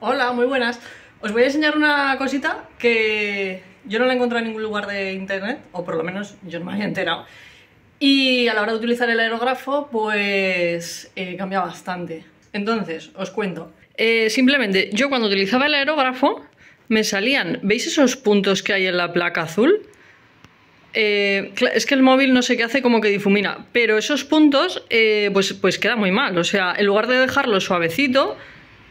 Hola, muy buenas. Os voy a enseñar una cosita que yo no la he encontrado en ningún lugar de internet, o por lo menos yo no me había enterado. Y a la hora de utilizar el aerógrafo, pues eh, cambia bastante. Entonces, os cuento. Eh, simplemente, yo cuando utilizaba el aerógrafo, me salían, ¿veis esos puntos que hay en la placa azul? Eh, es que el móvil no sé qué hace, como que difumina, pero esos puntos, pues, pues queda muy mal. O sea, en lugar de dejarlo suavecito,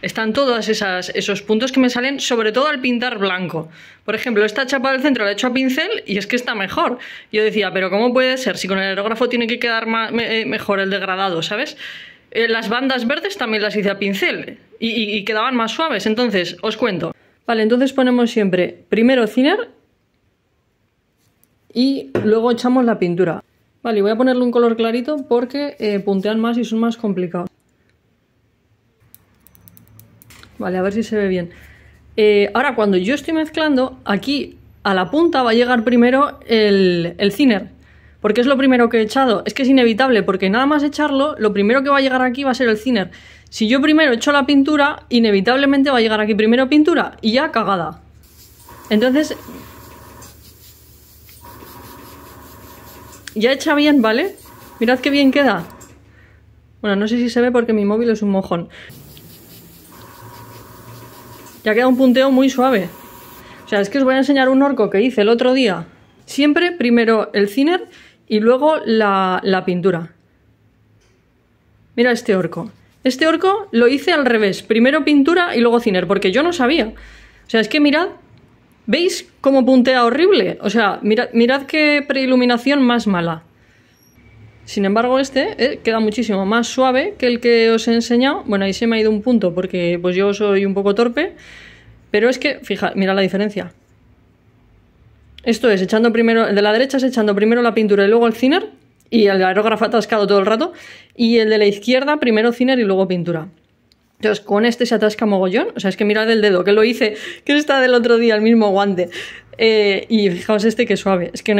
están todos esos puntos que me salen, sobre todo al pintar blanco. Por ejemplo, esta chapa del centro la he hecho a pincel y es que está mejor. Yo decía, pero ¿cómo puede ser? Si con el aerógrafo tiene que quedar eh, mejor el degradado, ¿sabes? Eh, las bandas verdes también las hice a pincel y, quedaban más suaves. Entonces, os cuento. Vale, entonces ponemos siempre primero thinner y luego echamos la pintura. Vale, voy a ponerle un color clarito porque eh, puntean más y son más complicados. Vale, a ver si se ve bien. Eh, ahora, cuando yo estoy mezclando, aquí a la punta va a llegar primero el, el thinner, porque es lo primero que he echado. Es que es inevitable, porque nada más echarlo, lo primero que va a llegar aquí va a ser el thinner. Si yo primero echo la pintura, inevitablemente va a llegar aquí primero pintura y ya cagada. Entonces, ya echa bien, ¿vale? Mirad qué bien queda. Bueno, no sé si se ve porque mi móvil es un mojón ya queda un punteo muy suave. O sea, es que os voy a enseñar un orco que hice el otro día. Siempre primero el ciner y luego la, pintura. Mira este orco. Este orco lo hice al revés. Primero pintura y luego ciner, porque yo no sabía. O sea, es que mirad, ¿veis cómo puntea horrible? O sea, mirad qué preiluminación más mala. Sin embargo, este eh, queda muchísimo más suave que el que os he enseñado. Bueno, ahí se me ha ido un punto porque pues yo soy un poco torpe. Pero es que, fija, mira la diferencia. Esto es, echando primero, el de la derecha es echando primero la pintura y luego el thinner. Y el aerógrafo atascado todo el rato. Y el de la izquierda, primero thinner y luego pintura. Entonces, con este se atasca mogollón. O sea, es que mira el dedo, que lo hice, que está del otro día, el mismo guante. Eh, y fijaos este que suave. Es que no